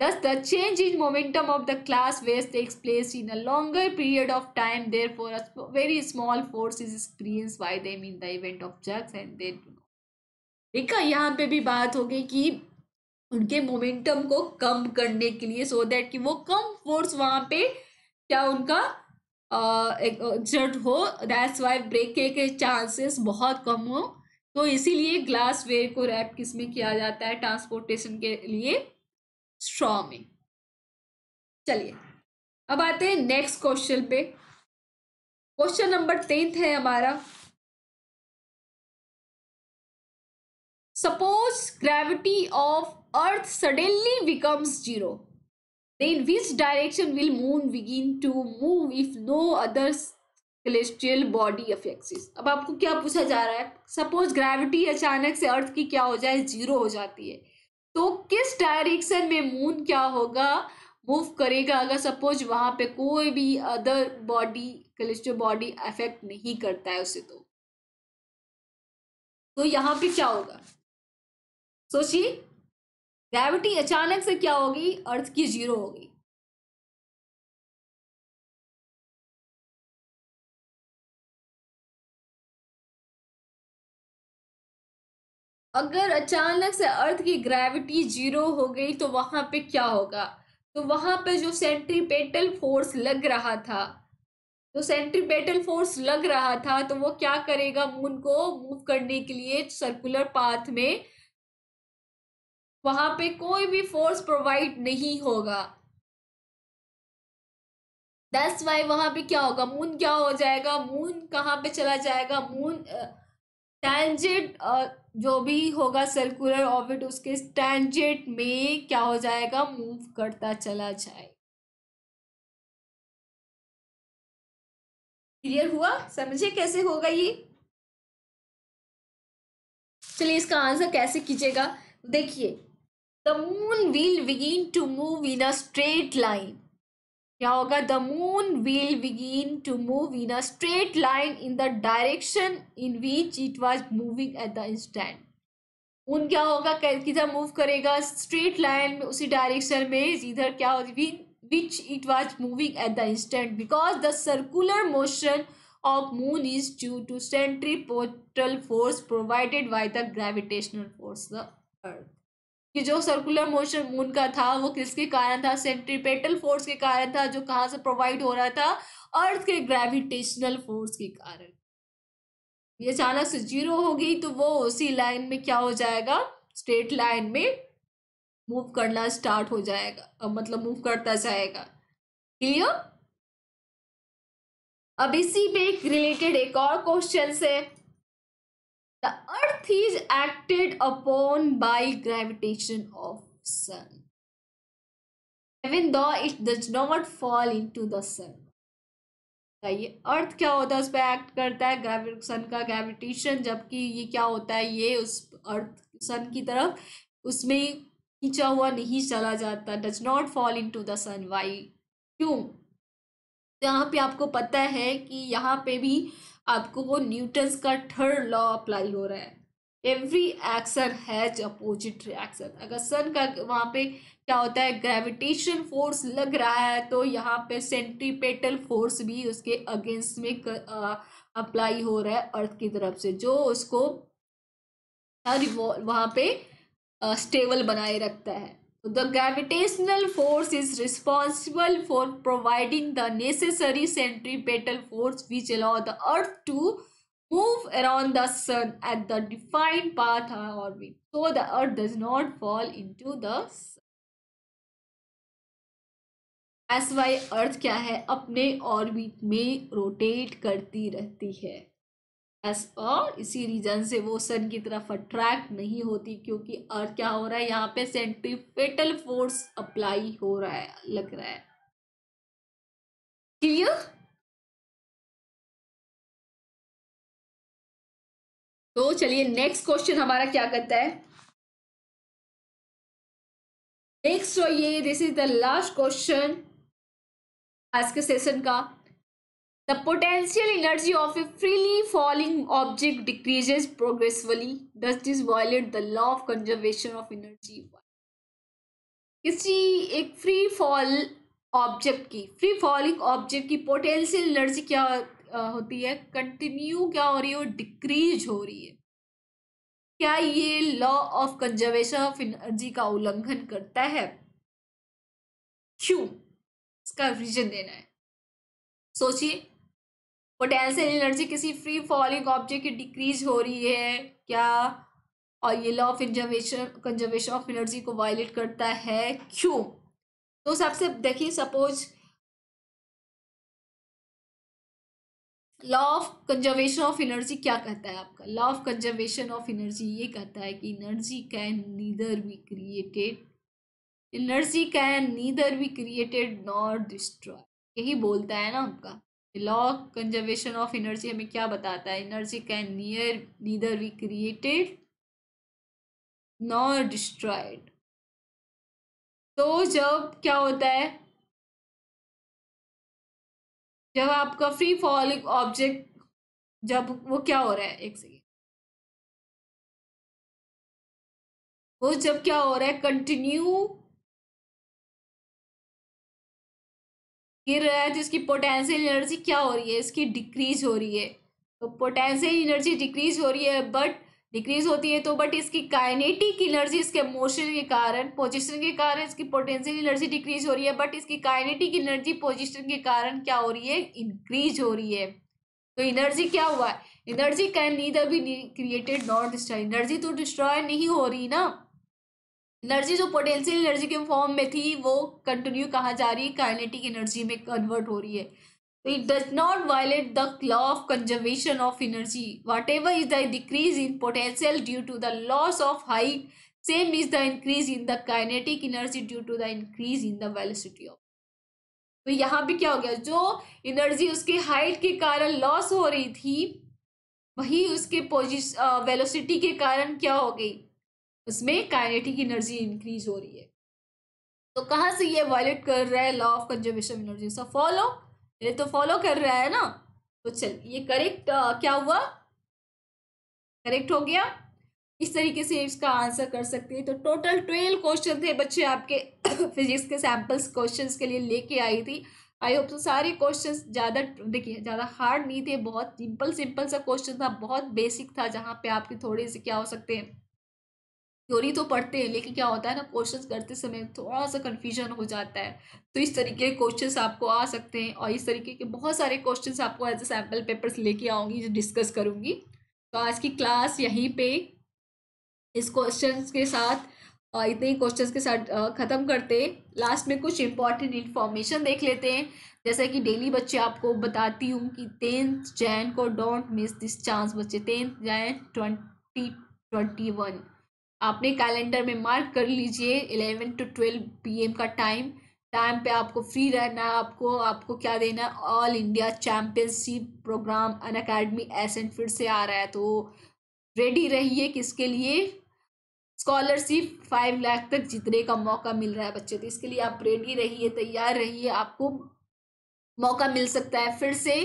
Thus, the change in momentum of the glasswares takes place in a longer period of time. Therefore, a very small force is experienced by them in the event of jerks and they do not. देखा यहाँ पे भी बात हो गई कि उनके momentum को कम करने के लिए सो so दैट कि वो कम फोर्स वहां पे क्या उनका एक्सर्ट हो दैट्स वाई ब्रेक के चांसेस बहुत कम हो तो इसीलिए ग्लास वेयर को रैप किस में किया जाता है ट्रांसपोर्टेशन के लिए स्ट्रॉ में चलिए अब आते हैं नेक्स्ट क्वेश्चन पे क्वेश्चन नंबर टेंथ है हमारा suppose gravity of earth suddenly becomes zero then which direction will moon begin to move if no others celestial body affects अब आपको क्या पूछा जा रहा है सपोज ग्रेविटी अचानक से अर्थ की क्या हो जाए जीरो हो जाती है तो किस डायरेक्शन में मून क्या होगा मूव करेगा अगर सपोज वहाँ पे कोई भी other body celestial body affect नहीं करता है उसे तो तो यहाँ पे क्या होगा सोचिए ग्रेविटी अचानक से क्या होगी अर्थ की जीरो होगी अगर अचानक से अर्थ की ग्रेविटी जीरो हो गई तो वहां पे क्या होगा तो वहां पे जो सेंट्रीपेटल फोर्स लग रहा था तो सेंट्रीपेटल फोर्स लग रहा था तो वो क्या करेगा मून को मूव करने के लिए सर्कुलर पाथ में वहां पे कोई भी फोर्स प्रोवाइड नहीं होगा दस वाई वहां पे क्या होगा मून क्या हो जाएगा मून कहाँ पे चला जाएगा मून टैंजेट uh, uh, जो भी होगा सर्कुलर ऑर्बिट उसके टैंजेट में क्या हो जाएगा मूव करता चला जाएगा क्लियर हुआ समझे कैसे होगा ये चलिए इसका आंसर कैसे कीजिएगा देखिए the moon will begin to move in a straight line. क्या होगा the moon will begin to move in a straight line in the direction in which it was moving at the instant moon क्या होगा किधर move करेगा straight line में उसी direction में इधर क्या होगी which it was moving at the instant because the circular motion of moon is due to centripetal force provided by the gravitational force the earth कि जो सर्कुलर मोशन मून का था वो किसके कारण था सेंट्रीपेटल फोर्स के कारण था जो कहाँ से प्रोवाइड हो रहा था अर्थ के ग्रेविटेशनल फोर्स के कारण ये अचानक से जीरो होगी तो वो उसी लाइन में क्या हो जाएगा स्ट्रेट लाइन में मूव करना स्टार्ट हो जाएगा मतलब मूव करता जाएगा क्लियर अब इसी पे रिलेटेड एक और क्वेश्चन है the earth is acted upon by gravitation of sun even though it does not fall into the sun ये अर्थ क्या होता है उस पर एक्ट करता है ग्रेवि सन का ग्रेविटेशन जबकि ये क्या होता है ये उस अर्थ सन की तरफ उसमें खींचा हुआ नहीं चला जाता does not fall into the sun why क्यों यहाँ पे आपको पता है कि यहाँ पे भी आपको वो न्यूटन्स का थर्ड लॉ अप्लाई हो रहा है every action has opposite reaction अगर सन का वहाँ पे क्या होता है ग्रेविटेशन फोर्स लग रहा है तो यहाँ पे सेंट्रीपेटल फोर्स भी उसके अगेंस्ट में अप्लाई हो रहा है अर्थ की तरफ से जो उसको वहाँ पे स्टेबल बनाए रखता है The gravitational force is responsible for providing the necessary centripetal force which allow the earth to move around the sun at the defined path or orbit. So the earth does not fall into the sun. एस वाई earth क्या है अपने orbit में rotate करती रहती है S और इसी रीजन से वो सन की तरफ अट्रैक्ट नहीं होती क्योंकि अर्थ क्या हो रहा है यहाँ पे सेंट्रीपेटल फोर्स अप्लाई हो रहा है लग रहा है क्लियर तो चलिए नेक्स्ट क्वेश्चन हमारा क्या करता है नेक्स्ट ये this is the last question आज के सेशन का The potential energy of a freely falling object decreases progressively. Does this violate the law of conservation of energy? किसी एक फ्री फॉल ऑब्जेक्ट की फ्री फॉलिंग ऑब्जेक्ट की potential energy क्या होती है कंटिन्यू क्या हो रही है और डिक्रीज हो रही है क्या ये law of conservation of energy का उल्लंघन करता है क्यों इसका रीजन देना है सोचिए पोटेंशियल एनर्जी किसी फ्री फॉलिंग ऑब्जेक्ट की डिक्रीज हो रही है क्या और ये law of conservation conservation of energy को वायलेट करता है क्यों तो सबसे देखिए suppose law of conservation of energy क्या कहता है आपका law of conservation of energy ये कहता है कि energy can neither be created energy can neither be created nor destroy यही बोलता है ना आपका लॉ कंजर्वेशन ऑफ एनर्जी हमें क्या बताता है energy can near neither we created nor destroyed तो जब क्या होता है जब आपका फ्री फॉलिंग ऑब्जेक्ट जब वो क्या हो रहा है एक सेकेंड वो जब क्या हो रहा है कंटिन्यू गिर रहा है तो इसकी पोटेंशियल एनर्जी क्या हो रही है इसकी डिक्रीज हो रही है तो पोटेंशियल एनर्जी डिक्रीज हो रही है बट डिक्रीज होती है तो बट इसकी काइनेटिक एनर्जी इसके मोशन के कारण पोजिशन के कारण इसकी पोटेंशियल एनर्जी डिक्रीज हो रही है बट इसकी काइनेटिक एनर्जी पोजिशन के कारण क्या हो रही है इंक्रीज हो रही है तो एनर्जी क्या हुआ है energy can neither be created not destroy energy तो डिस्ट्रॉय नहीं हो रही ना एनर्जी जो पोटेंशियल एनर्जी के फॉर्म में थी वो कंटिन्यू कहा जा रही है काइनेटिक एनर्जी में कन्वर्ट हो रही है तो it does not violate the law of conservation of energy whatever is the decrease in potential due to the loss of height same is the increase in the kinetic energy due to the increase in the velocity of तो यहाँ भी क्या हो गया जो energy उसके height के कारण लॉस हो रही थी वही उसके पोजिश वेलोसिटी के कारण क्या हो गई उसमें काइनेटिक एनर्जी इंक्रीज हो रही है तो कहाँ से ये वायलेट कर रहा है लॉ ऑफ कंजर्वेशन एनर्जी उसका फॉलो ये तो फॉलो कर रहा है ना तो चल ये करेक्ट क्या हुआ करेक्ट हो गया इस तरीके से इसका आंसर कर सकते हैं तो टोटल ट्वेल्व क्वेश्चन थे बच्चे आपके फिजिक्स के सैम्पल्स क्वेश्चंस के लिए लेके आई थी आई होप तो सारे क्वेश्चंस ज़्यादा देखिए ज़्यादा हार्ड नहीं थे बहुत सिंपल सिंपल सा क्वेश्चन था बहुत बेसिक था जहाँ पे आपके थोड़े से क्या हो सकते हैं थ्योरी तो पढ़ते हैं लेकिन क्या होता है ना क्वेश्चंस करते समय थोड़ा सा कन्फ्यूजन हो जाता है तो इस तरीके के क्वेश्चंस आपको आ सकते हैं और इस तरीके के बहुत सारे क्वेश्चंस आपको एज ए सैम्पल पेपर्स लेके आऊँगी जो डिस्कस करूँगी तो आज की क्लास यहीं पे इस क्वेश्चन के साथ इतने ही क्वेश्चन के साथ ख़त्म करते लास्ट में कुछ इंपॉर्टेंट इन्फॉर्मेशन देख लेते हैं जैसे कि डेली बच्चे आपको बताती हूँ कि टेंथ जैन को डोंट मिस दिस चांस बच्चे tenth Jan twenty twenty one आपने कैलेंडर में मार्क कर लीजिए इलेवन टू ट्वेल्व पीएम का टाइम टाइम पे आपको फ्री रहना है आपको आपको क्या देना है all India championship program Unacademy ascent फिर से आ रहा है तो रेडी रहिए किसके लिए स्कॉलरशिप फाइव लाख तक जीतने का मौका मिल रहा है बच्चे तो इसके लिए आप रेडी रहिए तैयार रहिए आपको मौका मिल सकता है फिर से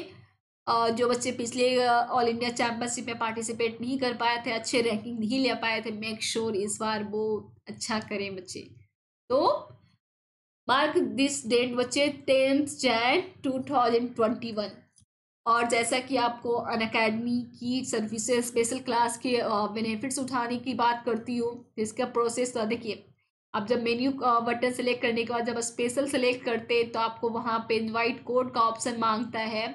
जो बच्चे पिछले ऑल इंडिया चैम्पियनशिप में पार्टिसिपेट नहीं कर पाए थे अच्छे रैंकिंग नहीं ले पाए थे मेक श्योर इस बार वो अच्छा करें बच्चे तो मार्क दिस डेट बच्चे tenth Jan two thousand twenty one और जैसा कि आपको अन अकेडमी की सर्विसेज स्पेशल क्लास के बेनिफिट्स उठाने की बात करती हूँ इसका प्रोसेस तो देखिए आप जब मेन्यू बटन सेलेक्ट करने के बाद जब स्पेशल सेलेक्ट करते हैं तो आपको वहाँ पे इनवाइट कोड का ऑप्शन मांगता है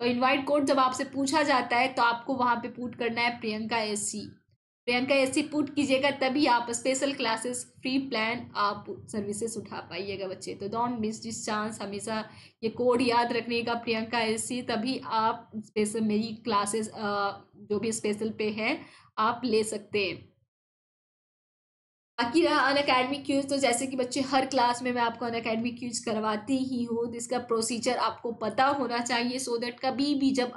तो इनवाइट कोड जब आपसे पूछा जाता है तो आपको वहाँ पे पुट करना है Priyanka S C Priyanka S C put कीजिएगा तभी आप स्पेशल क्लासेस फ्री प्लान आप सर्विसेज उठा पाइएगा बच्चे तो डोंट मिस दिस चांस हमेशा ये कोड याद रखने का प्रियंका एस सी तभी आप स्पेशल मेरी क्लासेस जो भी स्पेशल पे है आप ले सकते हैं बाकी रहा अन अकेडमी क्यूज तो जैसे कि बच्चे हर क्लास में मैं आपको अन अकेडमी क्यूज करवाती ही हूँ जिसका प्रोसीजर आपको पता होना चाहिए सो so दैट कभी भी जब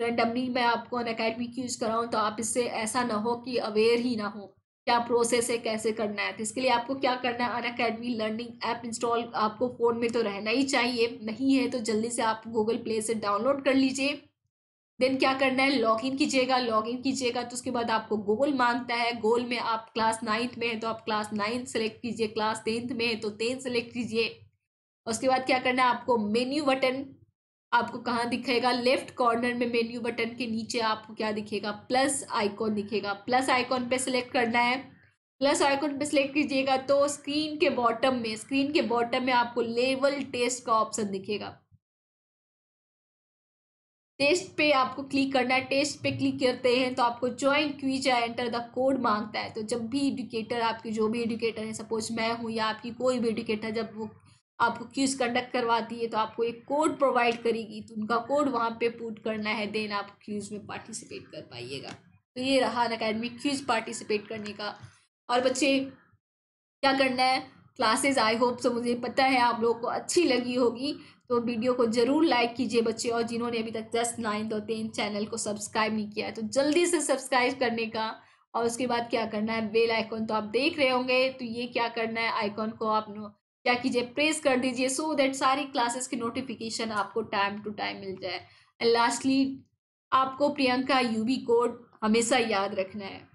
रेंडमली मैं आपको अन अकेडमी क्यूज कराऊँ तो आप इससे ऐसा ना हो कि अवेयर ही ना हो क्या प्रोसेस है कैसे करना है तो इसके लिए आपको क्या करना है Unacademy learning app install आपको फ़ोन में तो रहना ही चाहिए नहीं है तो जल्दी से आप गूगल प्ले से डाउनलोड कर लीजिए देन क्या करना है लॉग इन कीजिएगा लॉग इन कीजिएगा तो उसके बाद आपको गोल मांगता है गोल में आप क्लास नाइन्थ में है तो आप क्लास नाइन्थ सेलेक्ट कीजिए क्लास टेंथ में है तो टेंथ सेलेक्ट कीजिए उसके बाद क्या करना है आपको मेन्यू बटन आपको कहाँ दिखेगा लेफ्ट कॉर्नर में मेन्यू बटन के नीचे आपको क्या दिखेगा प्लस आइकॉन दिखेगा प्लस आइकॉन पे सेलेक्ट करना है प्लस आइकॉन पे सेलेक्ट कीजिएगा तो स्क्रीन के बॉटम में स्क्रीन के बॉटम में आपको लेवल टेस्ट का ऑप्शन दिखेगा टेस्ट पे आपको क्लिक करना है टेस्ट पे क्लिक करते हैं तो आपको join quiz enter the code मांगता है तो जब भी एडुकेटर आपके जो भी एडुकेटर है सपोज मैं हूँ या आपकी कोई भी एडुकेटर जब वो आपको क्यूज कंडक्ट करवाती है तो आपको एक कोड प्रोवाइड करेगी तो उनका कोड वहाँ पे पुट करना है देन आप क्यूज में पार्टिसिपेट कर पाइएगा तो ये रहा अन अकेडमिक क्यूज पार्टिसिपेट करने का और बच्चे क्या करना है क्लासेस आई होप सो मुझे पता है आप लोगों को अच्छी लगी होगी तो वीडियो को जरूर लाइक कीजिए बच्चे और जिन्होंने अभी तक जस्ट नाइन्थ और टेंथ चैनल को सब्सक्राइब नहीं किया है तो जल्दी से सब्सक्राइब करने का और उसके बाद क्या करना है बेल आइकॉन तो आप देख रहे होंगे तो ये क्या करना है आइकॉन को आप क्या कीजिए प्रेस कर दीजिए सो दैट सारी क्लासेस की नोटिफिकेशन आपको टाइम टू टाइम मिल जाए एंड लास्टली आपको प्रियंका यूबी कोड हमेशा याद रखना है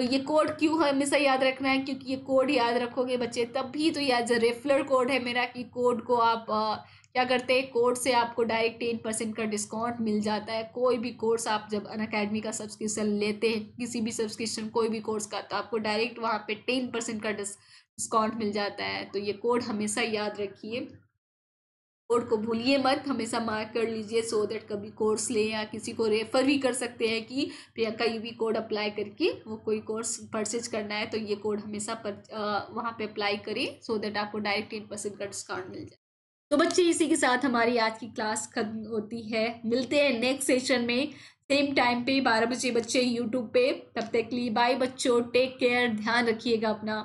तो ये कोड क्यों हमेशा याद रखना है क्योंकि ये कोड याद रखोगे बच्चे तब भी तो याद रेफलर कोड है मेरा कि कोड को आप आ, क्या करते हैं कोड से आपको डायरेक्ट टेन परसेंट का डिस्काउंट मिल जाता है कोई भी कोर्स आप जब अन अकेडमी का सब्सक्रिप्शन लेते हैं किसी भी सब्सक्रिप्शन कोई भी कोर्स का तो आपको डायरेक्ट वहाँ पे टेन परसेंट का डिस्काउंट मिल जाता है तो ये कोड हमेशा याद रखिए कोड को भूलिए मत हमेशा मार्क कर लीजिए सो देट कभी कोर्स लें या किसी को रेफ़र भी कर सकते हैं कि Priyanka U V code apply करके वो कोई कोर्स परचेज करना है तो ये कोड हमेशा पर वहाँ पे अप्लाई करें सो देट आपको डायरेक्ट टेन परसेंट का डिस्काउंट मिल जाए तो बच्चे इसी के साथ हमारी आज की क्लास खत्म होती है मिलते हैं नेक्स्ट सेशन में सेम टाइम पे बारह बजे बच्चे यूट्यूब पे तब तक के लिए बाय बच्चों टेक केयर ध्यान रखिएगा अपना